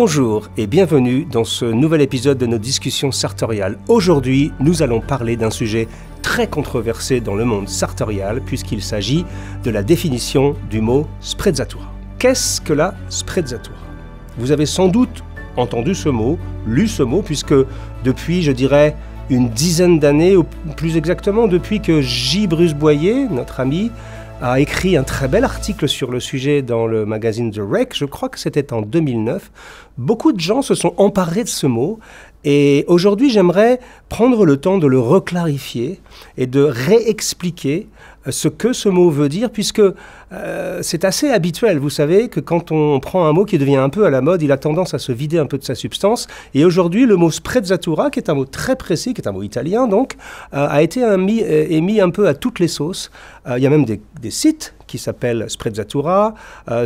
Bonjour et bienvenue dans ce nouvel épisode de nos discussions sartoriales. Aujourd'hui, nous allons parler d'un sujet très controversé dans le monde sartorial puisqu'il s'agit de la définition du mot sprezzatura. Qu'est-ce que la sprezzatura Vous avez sans doute entendu ce mot, lu ce mot puisque depuis, je dirais, une dizaine d'années, ou plus exactement depuis que J. Bruce Boyer, notre ami, a écrit un très bel article sur le sujet dans le magazine The Wreck, je crois que c'était en 2009. Beaucoup de gens se sont emparés de ce mot et aujourd'hui j'aimerais prendre le temps de le reclarifier et de réexpliquer euh, ce que ce mot veut dire puisque euh, c'est assez habituel, vous savez, que quand on prend un mot qui devient un peu à la mode, il a tendance à se vider un peu de sa substance. Et aujourd'hui, le mot sprezzatura, qui est un mot très précis, qui est un mot italien donc, euh, a été mis, euh, émis un peu à toutes les sauces. Il y a même des, sites qui s'appellent « sprezzatura.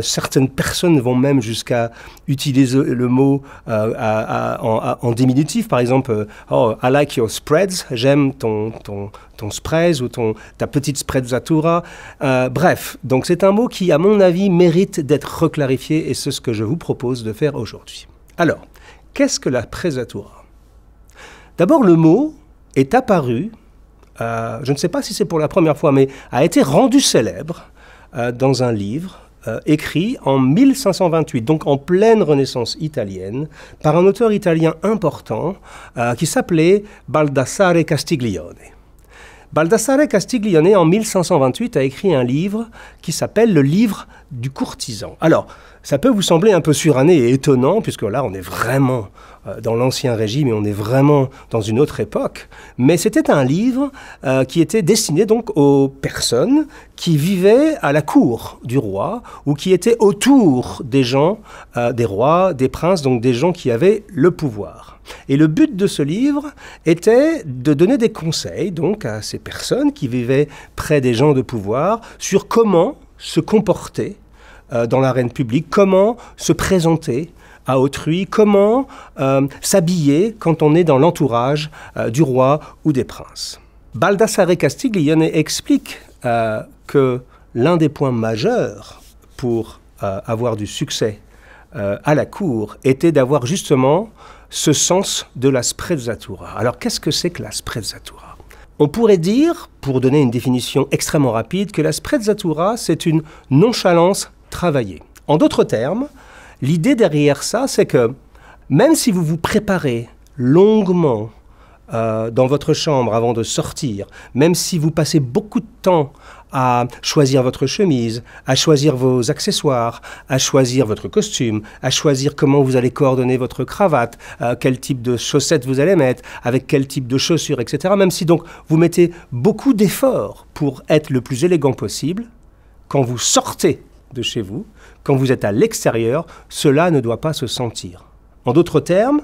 certaines personnes vont même jusqu'à utiliser le mot en, diminutif. Par exemple, oh, I like your spreads. J'aime ton, ton, ton ou ton, ta petite sprezzatura. bref, donc c'est c'est un mot qui, à mon avis, mérite d'être reclarifié et c'est ce que je vous propose de faire aujourd'hui. Alors, qu'est-ce que la présatura D'abord, le mot est apparu, euh, je ne sais pas si c'est pour la première fois, mais a été rendu célèbre euh, dans un livre euh, écrit en 1528, donc en pleine Renaissance italienne, par un auteur italien important qui s'appelait Baldassare Castiglione. Baldassare Castiglione, en 1528, a écrit un livre qui s'appelle Le livre du courtisan. Alors, ça peut vous sembler un peu suranné et étonnant, puisque là, on est vraiment euh, dans l'Ancien Régime et on est vraiment dans une autre époque. Mais c'était un livre euh, qui était destiné donc aux personnes qui vivaient à la cour du roi ou qui étaient autour des gens, euh, des rois, des princes, donc des gens qui avaient le pouvoir. Et le but de ce livre était de donner des conseils donc à ces personnes qui vivaient près des gens de pouvoir sur comment se comporter euh, dans l'arène publique, comment se présenter à autrui, comment euh, s'habiller quand on est dans l'entourage euh, du roi ou des princes. Baldassare Castiglione explique que l'un des points majeurs pour avoir du succès à la cour était d'avoir justement ce sens de la sprezzatura. Alors qu'est-ce que c'est que la sprezzatura on pourrait dire, pour donner une définition extrêmement rapide, que la sprezzatura, c'est une nonchalance travailler. En d'autres termes, l'idée derrière ça, c'est que même si vous vous préparez longuement euh, dans votre chambre avant de sortir, même si vous passez beaucoup de temps à choisir votre chemise, à choisir vos accessoires, à choisir votre costume, à choisir comment vous allez coordonner votre cravate, euh, quel type de chaussettes vous allez mettre, avec quel type de chaussures, etc. Même si donc vous mettez beaucoup d'efforts pour être le plus élégant possible, quand vous sortez de chez vous, quand vous êtes à l'extérieur, cela ne doit pas se sentir. En d'autres termes,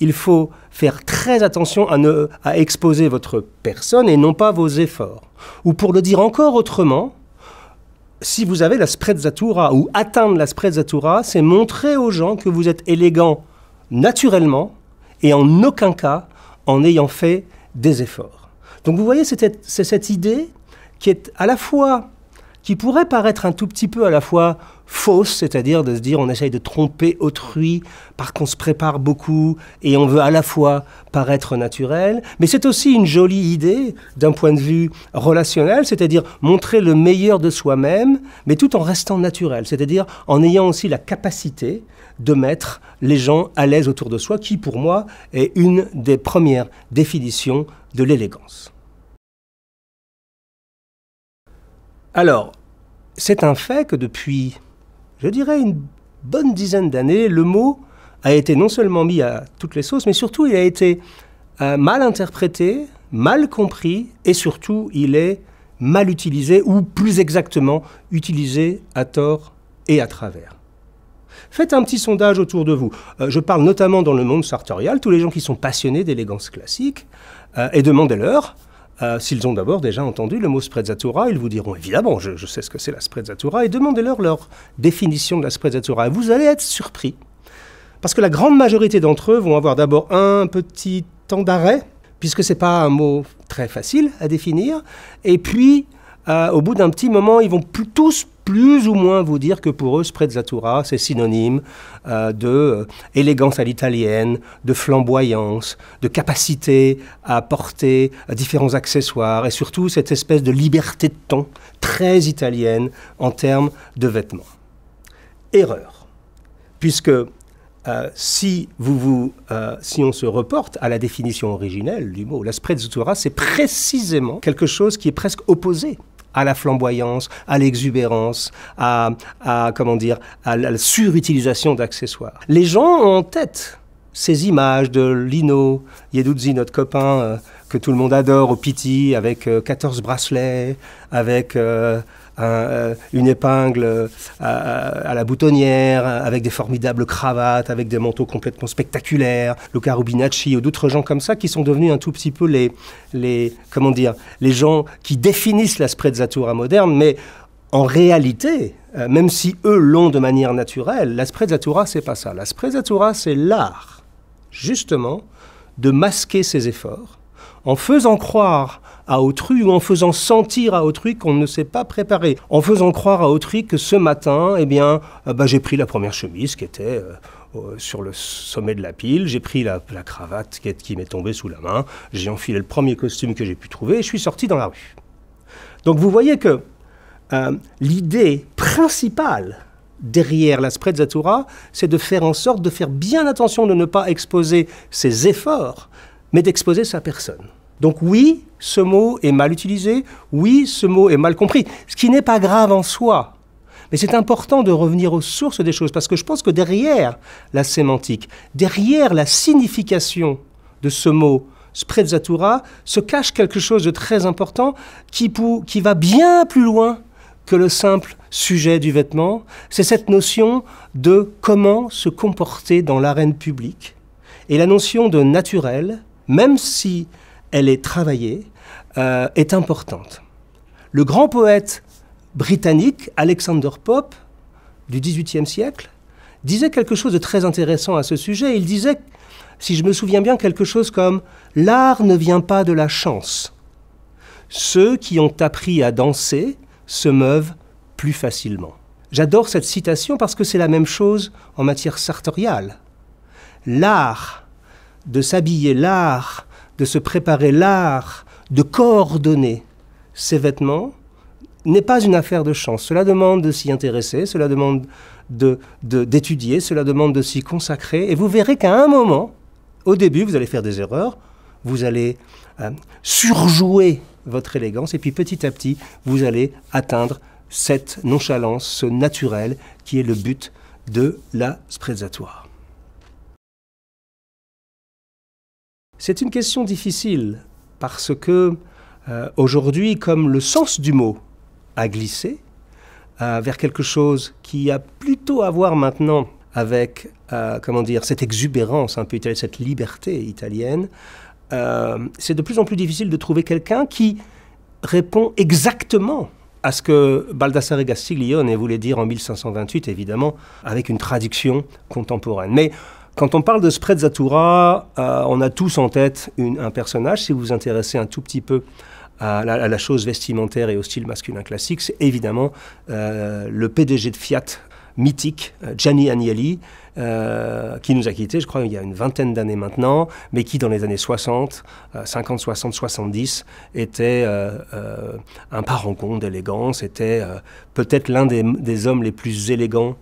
il faut faire très attention à, ne, à exposer votre personne et non pas vos efforts. Ou pour le dire encore autrement, si vous avez la sprezzatura ou atteindre la sprezzatura, c'est montrer aux gens que vous êtes élégant naturellement et en aucun cas en ayant fait des efforts. Donc vous voyez, c'est cette idée qui est à la fois qui pourrait paraître un tout petit peu à la fois fausse, c'est-à-dire de se dire on essaye de tromper autrui par qu'on se prépare beaucoup et on veut à la fois paraître naturel, mais c'est aussi une jolie idée d'un point de vue relationnel, c'est-à-dire montrer le meilleur de soi-même, mais tout en restant naturel, c'est-à-dire en ayant aussi la capacité de mettre les gens à l'aise autour de soi, qui pour moi est une des premières définitions de l'élégance. Alors, c'est un fait que depuis, je dirais, une bonne dizaine d'années, le mot a été non seulement mis à toutes les sauces, mais surtout il a été euh, mal interprété, mal compris, et surtout il est mal utilisé, ou plus exactement, utilisé à tort et à travers. Faites un petit sondage autour de vous. Euh, je parle notamment dans le monde sartorial, tous les gens qui sont passionnés d'élégance classique, euh, et demandez-leur euh, s'ils ont d'abord déjà entendu le mot sprezzatura, ils vous diront évidemment, je, sais ce que c'est la sprezzatura, et demandez-leur leur définition de la sprezzatura. vous allez être surpris, parce que la grande majorité d'entre eux vont avoir d'abord un petit temps d'arrêt, puisque ce n'est pas un mot très facile à définir, et puis euh, au bout d'un petit moment, ils vont plus, tous plus ou moins vous dire que pour eux, sprezzatura, c'est synonyme d'élégance euh, de euh, élégance à l'italienne, de flamboyance, de capacité à porter euh, différents accessoires et surtout cette espèce de liberté de ton très italienne en termes de vêtements. Erreur, puisque si, si on se reporte à la définition originelle du mot, la sprezzatura, c'est précisément quelque chose qui est presque opposé à la flamboyance, à l'exubérance, à, à, comment dire, à la surutilisation d'accessoires. Les gens ont en tête ces images de Lino Yeduzzi, notre copain euh, que tout le monde adore au Piti, avec 14 euh, bracelets, avec... Euh, euh, euh, une épingle euh, à, la boutonnière, avec des formidables cravates, avec des manteaux complètement spectaculaires, Luca Rubinacci ou d'autres gens comme ça qui sont devenus un tout petit peu les, les comment dire, les gens qui définissent la sprezzatura moderne, mais en réalité, même si eux l'ont de manière naturelle, la sprezzatura, c'est pas ça. La sprezzatura, c'est l'art, justement, de masquer ses efforts en faisant croire à autrui ou en faisant sentir à autrui qu'on ne s'est pas préparé, en faisant croire à autrui que ce matin, eh bien, euh, bah, j'ai pris la première chemise qui était euh, sur le sommet de la pile, j'ai pris la, cravate qui, m'est tombée sous la main, j'ai enfilé le premier costume que j'ai pu trouver et je suis sorti dans la rue. Donc vous voyez que euh, l'idée principale derrière la sprezzatura, c'est de faire en sorte de faire bien attention de ne pas exposer ses efforts, mais d'exposer sa personne. Donc oui, ce mot est mal utilisé, oui, ce mot est mal compris, ce qui n'est pas grave en soi. Mais c'est important de revenir aux sources des choses, parce que je pense que derrière la sémantique, derrière la signification de ce mot, sprezzatura, se cache quelque chose de très important qui, qui va bien plus loin que le simple sujet du vêtement. C'est cette notion de comment se comporter dans l'arène publique. Et la notion de naturel, même si elle est travaillée, euh, est importante. Le grand poète britannique Alexander Pope du XVIIIe siècle disait quelque chose de très intéressant à ce sujet. Il disait, si je me souviens bien, quelque chose comme ⁇ L'art ne vient pas de la chance. Ceux qui ont appris à danser se meuvent plus facilement. ⁇ J'adore cette citation parce que c'est la même chose en matière sartoriale. L'art de s'habiller, l'art de se préparer l'art de coordonner ses vêtements n'est pas une affaire de chance. Cela demande de s'y intéresser, cela demande d'étudier, de, d'étudier, cela demande de s'y consacrer. Et vous verrez qu'à un moment, au début, vous allez faire des erreurs, vous allez euh, surjouer votre élégance, et puis petit à petit, vous allez atteindre cette nonchalance, naturelle naturel qui est le but de la sprezzatura. C'est une question difficile parce que euh, aujourd'hui, comme le sens du mot a glissé euh, vers quelque chose qui a plutôt à voir maintenant avec, euh, comment dire, cette exubérance un hein, peu cette liberté italienne, c'est de plus en plus difficile de trouver quelqu'un qui répond exactement à ce que Baldassare Gastiglione voulait dire en 1528, évidemment, avec une traduction contemporaine. Mais quand on parle de Sprezzatura, euh, on a tous en tête un personnage. Si vous vous intéressez un tout petit peu à la, chose vestimentaire et au style masculin classique, c'est évidemment euh, le PDG de Fiat mythique, euh, Gianni Agnelli, qui nous a quittés, je crois, il y a une vingtaine d'années maintenant, mais qui, dans les années 60, 50, 60, 70, était un un parangon d'élégance, était peut-être l'un des, hommes les plus élégants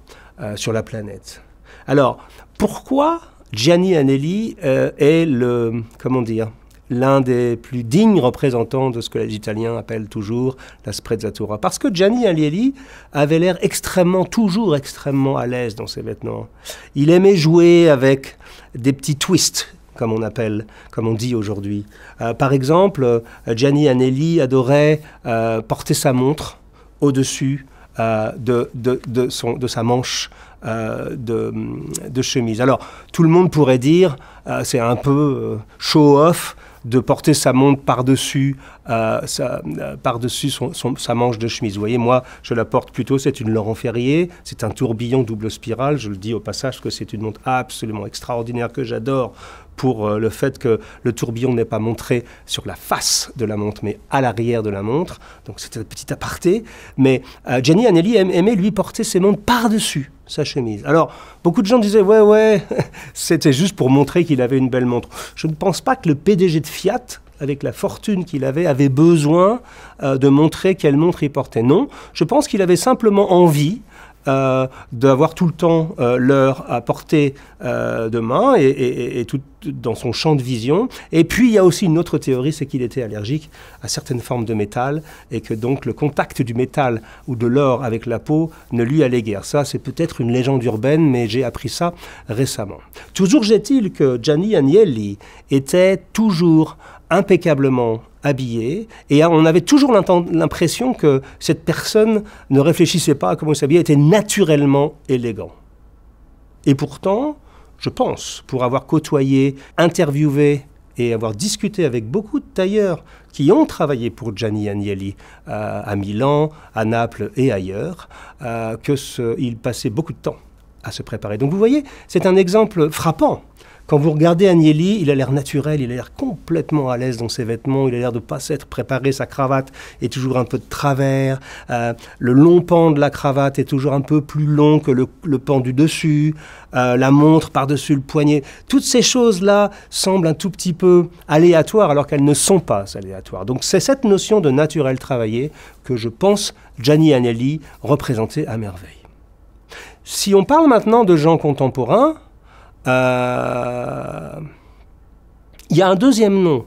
sur la planète. Alors, pourquoi Gianni Anelli euh, est le, comment dire, l'un des plus dignes représentants de ce que les Italiens appellent toujours la sprezzatura. Parce que Gianni Anelli avait l'air extrêmement, toujours extrêmement à l'aise dans ses vêtements. Il aimait jouer avec des petits twists comme on appelle, comme on dit aujourd'hui. Euh, par exemple, euh, Gianni Anelli adorait porter sa montre au-dessus euh, de, son, de sa manche euh, de, chemise. Alors, tout le monde pourrait dire, euh, c'est un peu show-off de porter sa montre par-dessus par sa manche de chemise. Vous voyez, moi, je la porte plutôt, c'est une Laurent Ferrier, c'est un tourbillon double spirale. Je le dis au passage que c'est une montre absolument extraordinaire que j'adore, pour euh, le fait que le tourbillon n'est pas montré sur la face de la montre, mais à l'arrière de la montre. Donc c'était un petit aparté. Mais euh, jenny Gianni Anelli aimait lui porter ses montres par-dessus sa chemise. Alors, beaucoup de gens disaient, ouais, ouais, c'était juste pour montrer qu'il avait une belle montre. Je ne pense pas que le PDG de Fiat, avec la fortune qu'il avait, avait besoin euh, de montrer quelle montre il portait. Non, je pense qu'il avait simplement envie euh, d'avoir tout le temps l'or euh, l'heure à portée euh, de main et, tout dans son champ de vision. Et puis il y a aussi une autre théorie, c'est qu'il était allergique à certaines formes de métal et que donc le contact du métal ou de l'or avec la peau ne lui allait guère. Ça, c'est peut-être une légende urbaine, mais j'ai appris ça récemment. Toujours jai il que Gianni Agnelli était toujours impeccablement habillé, et ah, on avait toujours l'impression que cette personne ne réfléchissait pas à comment s'habiller, était naturellement élégant. Et pourtant, je pense, pour avoir côtoyé, interviewé et avoir discuté avec beaucoup de tailleurs qui ont travaillé pour Gianni Agnelli euh, à Milan, à Naples et ailleurs, euh, passait passaient beaucoup de temps à se préparer. Donc vous voyez, c'est un exemple frappant quand vous regardez Agnelli, il a l'air naturel, il a l'air complètement à l'aise dans ses vêtements, il a l'air de ne pas s'être préparé, sa cravate est toujours un peu de travers, euh, le long pan de la cravate est toujours un peu plus long que le, pan du dessus, euh, la montre par-dessus le poignet. Toutes ces choses-là semblent un tout petit peu aléatoires alors qu'elles ne sont pas aléatoires. Donc c'est cette notion de naturel travaillé que je pense Gianni Agnelli représentait à merveille. Si on parle maintenant de gens contemporains, euh, il y a un deuxième nom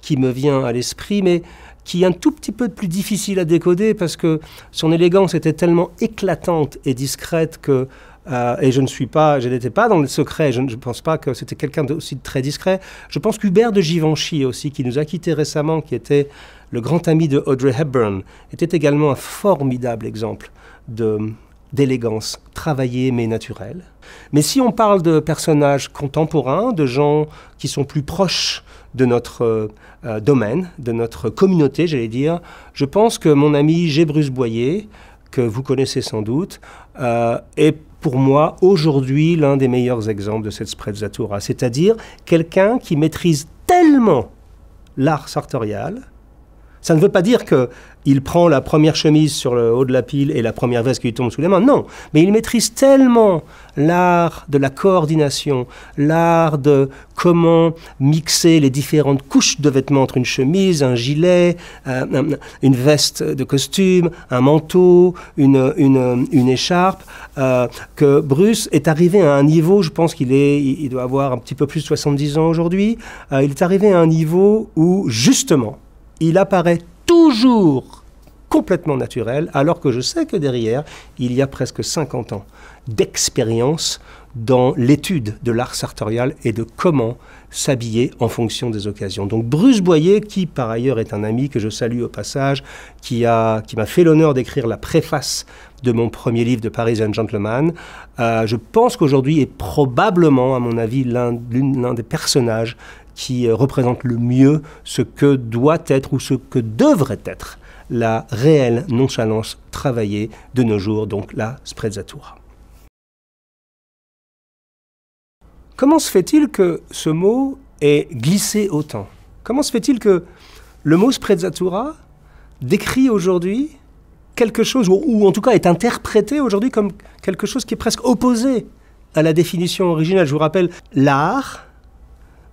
qui me vient à l'esprit, mais qui est un tout petit peu plus difficile à décoder parce que son élégance était tellement éclatante et discrète que euh, et je ne suis pas, je n'étais pas dans le secret, je ne pense pas que c'était quelqu'un aussi très discret. Je pense qu'Hubert de Givenchy aussi, qui nous a quittés récemment, qui était le grand ami de Audrey Hepburn, était également un formidable exemple de, d'élégance, travaillée mais naturelle. Mais si on parle de personnages contemporains, de gens qui sont plus proches de notre euh, euh, domaine, de notre communauté, j'allais dire, je pense que mon ami Gébrus Boyer, que vous connaissez sans doute, euh, est pour moi aujourd'hui l'un des meilleurs exemples de cette sprezzatura, c'est-à-dire quelqu'un qui maîtrise tellement l'art sartorial, ça ne veut pas dire qu'il prend la première chemise sur le haut de la pile et la première veste qui lui tombe sous les mains. Non, mais il maîtrise tellement l'art de la coordination, l'art de comment mixer les différentes couches de vêtements entre une chemise, un gilet, euh, une veste de costume, un manteau, une, écharpe, euh, que Bruce est arrivé à un niveau, je pense qu'il est, il doit avoir un petit peu plus de 70 ans aujourd'hui, euh, il est arrivé à un niveau où justement, il apparaît toujours complètement naturel, alors que je sais que derrière, il y a presque 50 ans d'expérience dans l'étude de l'art sartorial et de comment s'habiller en fonction des occasions. Donc Bruce Boyer, qui par ailleurs est un ami que je salue au passage, qui m'a qui fait l'honneur d'écrire la préface de mon premier livre de Parisian Gentleman, euh, je pense qu'aujourd'hui est probablement, à mon avis, l'un des personnages qui euh, représente le mieux ce que doit être ou ce que devrait être la réelle nonchalance travaillée de nos jours, donc la sprezzatura. Comment se fait-il que ce mot ait glissé autant Comment se fait-il que le mot sprezzatura décrit aujourd'hui quelque chose, ou, ou, en tout cas est interprété aujourd'hui comme quelque chose qui est presque opposé à la définition originale. Je vous rappelle, l'art,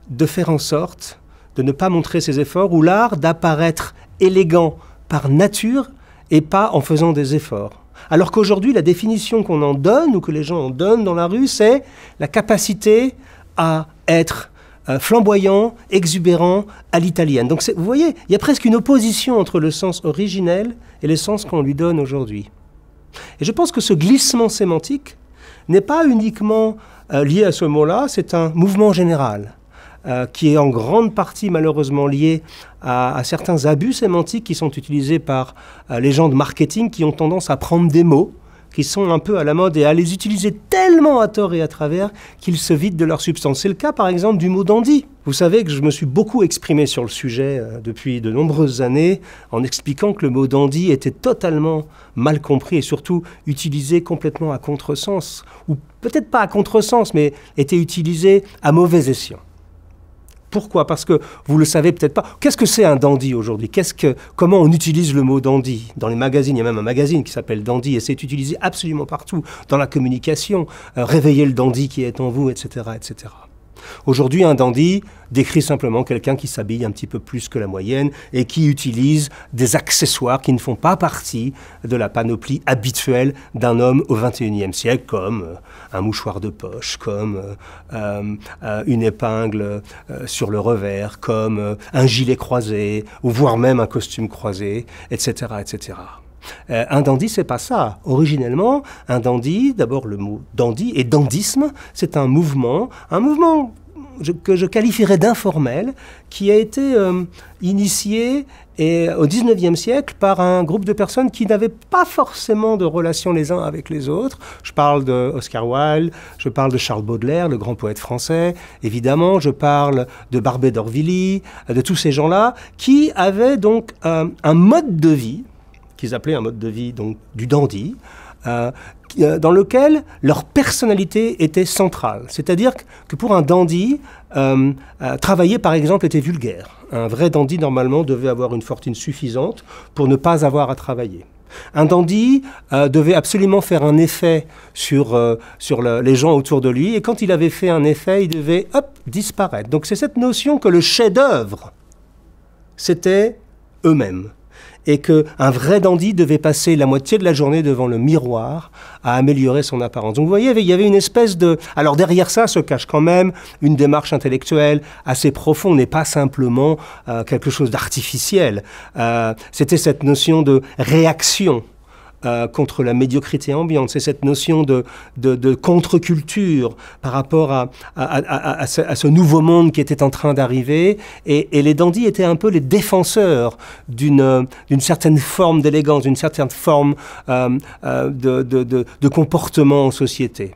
de faire en sorte de ne pas montrer ses efforts ou l'art d'apparaître élégant par nature et pas en faisant des efforts. Alors qu'aujourd'hui, la définition qu'on en donne ou que les gens en donnent dans la rue, c'est la capacité à être euh, flamboyant, exubérant, à l'italienne. Donc vous voyez, il y a presque une opposition entre le sens originel et le sens qu'on lui donne aujourd'hui. Et je pense que ce glissement sémantique n'est pas uniquement euh, lié à ce mot-là, c'est un mouvement général. Euh, qui est en grande partie malheureusement lié à, certains abus sémantiques qui sont utilisés par euh, les gens de marketing qui ont tendance à prendre des mots qui sont un peu à la mode et à les utiliser tellement à tort et à travers qu'ils se vident de leur substance. C'est le cas par exemple du mot dandy. Vous savez que je me suis beaucoup exprimé sur le sujet euh, depuis de nombreuses années en expliquant que le mot dandy était totalement mal compris et surtout utilisé complètement à contresens, ou peut-être pas à contresens, mais était utilisé à mauvais escient. Pourquoi Parce que vous le savez peut-être pas. Qu'est-ce que c'est un dandy aujourd'hui Qu'est-ce que, Comment on utilise le mot dandy Dans les magazines, il y a même un magazine qui s'appelle Dandy et c'est utilisé absolument partout, dans la communication. Euh, réveillez le dandy qui est en vous, etc. etc. Aujourd'hui, un dandy décrit simplement quelqu'un qui s'habille un petit peu plus que la moyenne et qui utilise des accessoires qui ne font pas partie de la panoplie habituelle d'un homme au XXIe siècle, comme euh, un mouchoir de poche, comme euh, euh, une épingle sur le revers, comme un gilet croisé, ou voire même un costume croisé, etc. etc. Euh, un dandy, c'est pas ça. Originellement, un dandy, d'abord le mot dandy et dandisme, c'est un mouvement, un mouvement que je qualifierais d'informel, qui a été euh, initié et, au XIXe siècle par un groupe de personnes qui n'avaient pas forcément de relations les uns avec les autres. Je parle de Oscar Wilde, je parle de Charles Baudelaire, le grand poète français, évidemment, je parle de Barbé d'Orvilly, de tous ces gens-là, qui avaient donc euh, un mode de vie qu'ils appelaient un mode de vie donc du dandy, euh, euh, dans lequel leur personnalité était centrale. C'est-à-dire que pour un dandy, euh, travailler par exemple était vulgaire. Un vrai dandy normalement devait avoir une fortune suffisante pour ne pas avoir à travailler. Un dandy devait absolument faire un effet sur, sur les gens autour de lui, et quand il avait fait un effet, il devait, hop, disparaître. Donc c'est cette notion que le chef-d'œuvre, c'était eux-mêmes et qu'un vrai dandy devait passer la moitié de la journée devant le miroir à améliorer son apparence. Donc vous voyez, il y avait une espèce de... Alors derrière ça se cache quand même une démarche intellectuelle assez profonde et pas simplement euh, quelque chose d'artificiel. Euh, c'était cette notion de réaction euh, contre la médiocrité ambiante. C'est cette notion de, contre-culture par rapport à, ce, nouveau monde qui était en train d'arriver. Et, les dandys étaient un peu les défenseurs d'une euh, certaine forme d'élégance, d'une certaine forme euh, de, de comportement en société.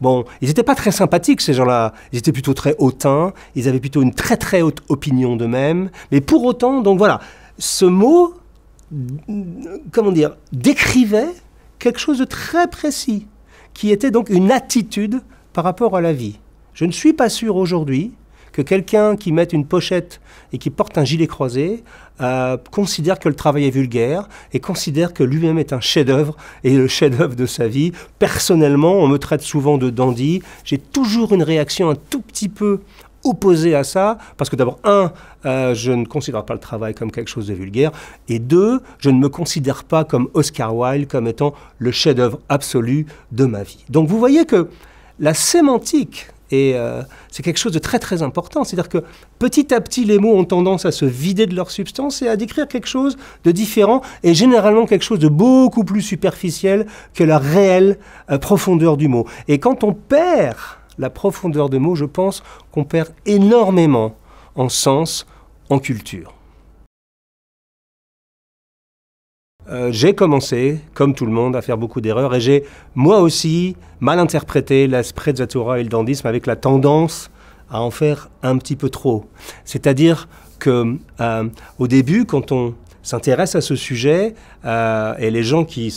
Bon, ils n'étaient pas très sympathiques, ces gens-là. Ils étaient plutôt très hautains. Ils avaient plutôt une très très haute opinion d'eux-mêmes. Mais pour autant, donc voilà, ce mot comment dire, décrivait quelque chose de très précis, qui était donc une attitude par rapport à la vie. Je ne suis pas sûr aujourd'hui que quelqu'un qui mette une pochette et qui porte un gilet croisé euh, considère que le travail est vulgaire et considère que lui-même est un chef-d'œuvre et le chef-d'œuvre de sa vie. Personnellement, on me traite souvent de dandy. J'ai toujours une réaction un tout petit peu opposé à ça, parce que d'abord, un, euh, je ne considère pas le travail comme quelque chose de vulgaire, et deux, je ne me considère pas comme Oscar Wilde, comme étant le chef-d'œuvre absolu de ma vie. Donc vous voyez que la sémantique, et euh, c'est quelque chose de très très important, c'est-à-dire que petit à petit, les mots ont tendance à se vider de leur substance et à décrire quelque chose de différent, et généralement quelque chose de beaucoup plus superficiel que la réelle euh, profondeur du mot. Et quand on perd la profondeur de mots, je pense qu'on perd énormément en sens, en culture. Euh, j'ai commencé, comme tout le monde, à faire beaucoup d'erreurs et j'ai, moi aussi, mal interprété l'aspect de Zatoura et le dandisme avec la tendance à en faire un petit peu trop. C'est-à-dire que euh, au début, quand on s'intéresse à ce sujet euh, et les gens qui,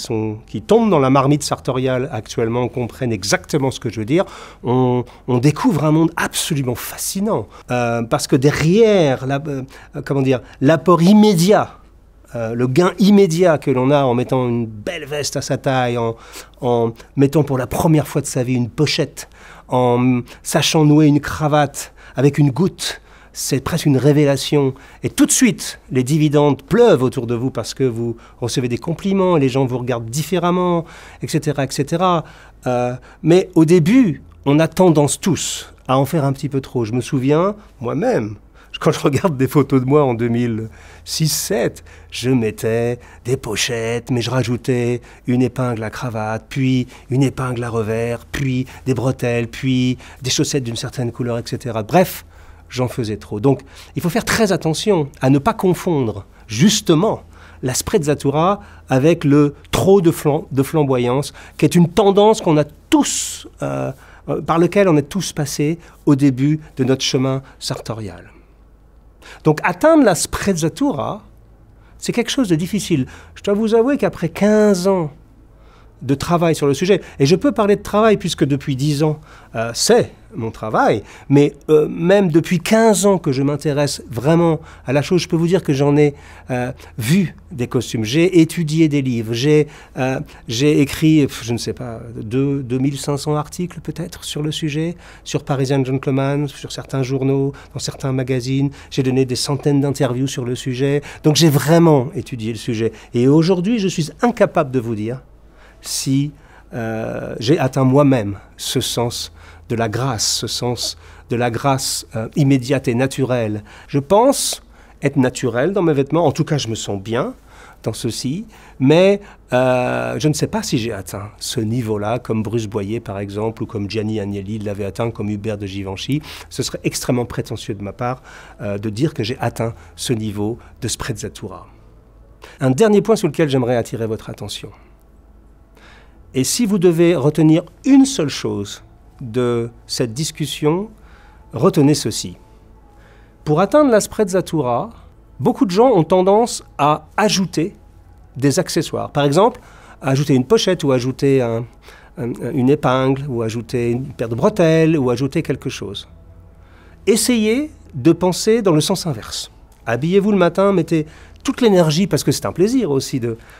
tombent dans la marmite sartoriale actuellement comprennent exactement ce que je veux dire. On, découvre un monde absolument fascinant euh, parce que derrière, euh, comment dire, l'apport immédiat le gain immédiat que l'on a en mettant une belle veste à sa taille, en, mettant pour la première fois de sa vie une pochette, en sachant nouer une cravate avec une goutte, c'est presque une révélation. Et tout de suite, les dividendes pleuvent autour de vous parce que vous recevez des compliments, les gens vous regardent différemment, etc. etc. Euh, mais au début, on a tendance tous à en faire un petit peu trop. Je me souviens, moi-même, quand je regarde des photos de moi en 2006-7, je mettais des pochettes, mais je rajoutais une épingle à cravate, puis une épingle à revers, puis des bretelles, puis des chaussettes d'une certaine couleur, etc. Bref, j'en faisais trop. Donc il faut faire très attention à ne pas confondre justement la sprezzatura avec le trop de, de flamboyance, qui est une tendance qu'on a tous, euh, euh, par lequel on est tous passés au début de notre chemin sartorial. Donc atteindre la sprezzatura, c'est quelque chose de difficile. Je dois vous avouer qu'après 15 ans de travail sur le sujet. Et je peux parler de travail puisque depuis 10 ans, euh, c'est mon travail, mais euh, même depuis 15 ans que je m'intéresse vraiment à la chose, je peux vous dire que j'en ai euh, vu des costumes, j'ai étudié des livres, j'ai j'ai écrit, je ne sais pas, 2, 2500 articles peut-être sur le sujet, sur Parisian Gentleman, sur certains journaux, dans certains magazines, j'ai donné des centaines d'interviews sur le sujet, donc j'ai vraiment étudié le sujet. Et aujourd'hui, je suis incapable de vous dire si euh, j'ai atteint moi-même ce sens de la grâce, ce sens de la grâce euh, immédiate et naturelle. Je pense être naturel dans mes vêtements, en tout cas je me sens bien dans ceci, mais euh, je ne sais pas si j'ai atteint ce niveau-là, comme Bruce Boyer par exemple, ou comme Gianni Agnelli l'avait atteint, comme Hubert de Givenchy. Ce serait extrêmement prétentieux de ma part de dire que j'ai atteint ce niveau de sprezzatura. Un dernier point sur lequel j'aimerais attirer votre attention. Et si vous devez retenir une seule chose de cette discussion, retenez ceci. Pour atteindre la sprezzatura, beaucoup de gens ont tendance à ajouter des accessoires. Par exemple, ajouter une pochette ou ajouter une épingle ou ajouter une paire de bretelles ou ajouter quelque chose. Essayez de penser dans le sens inverse. Habillez-vous le matin, mettez toute l'énergie, parce que c'est un plaisir aussi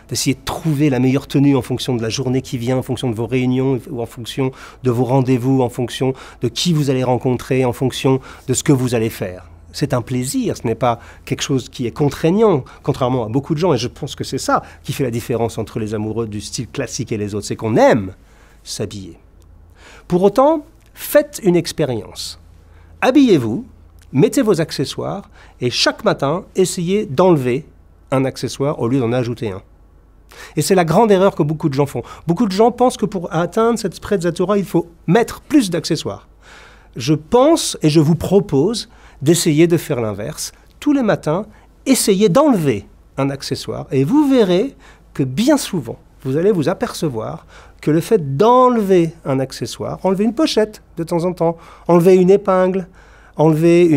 d'essayer de, trouver la meilleure tenue en fonction de la journée qui vient, en fonction de vos réunions, ou en fonction de vos rendez-vous, en fonction de qui vous allez rencontrer, en fonction de ce que vous allez faire. C'est un plaisir, ce n'est pas quelque chose qui est contraignant, contrairement à beaucoup de gens, et je pense que c'est ça qui fait la différence entre les amoureux du style classique et les autres, c'est qu'on aime s'habiller. Pour autant, faites une expérience. Habillez-vous, mettez vos accessoires, et chaque matin, essayez d'enlever un accessoire au lieu d'en ajouter un. Et c'est la grande erreur que beaucoup de gens font. Beaucoup de gens pensent que pour atteindre cette spread Zatora, il faut mettre plus d'accessoires. Je pense et je vous propose d'essayer de faire l'inverse. Tous les matins, essayez d'enlever un accessoire et vous verrez que bien souvent, vous allez vous apercevoir que le fait d'enlever un accessoire, enlever une pochette de temps en temps, enlever une épingle, enlever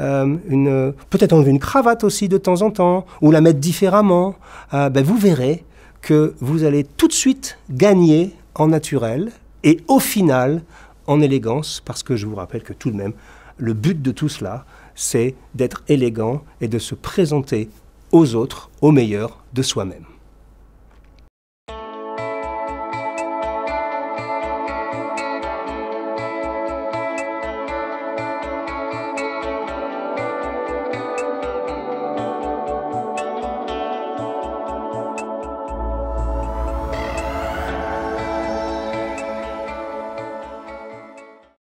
euh, une, peut-être enlever une cravate aussi de temps en temps, ou la mettre différemment, euh, ben, vous verrez que vous allez tout de suite gagner en naturel et au final en élégance, parce que je vous rappelle que tout de même, le but de tout cela, c'est d'être élégant et de se présenter aux autres au meilleur de soi-même.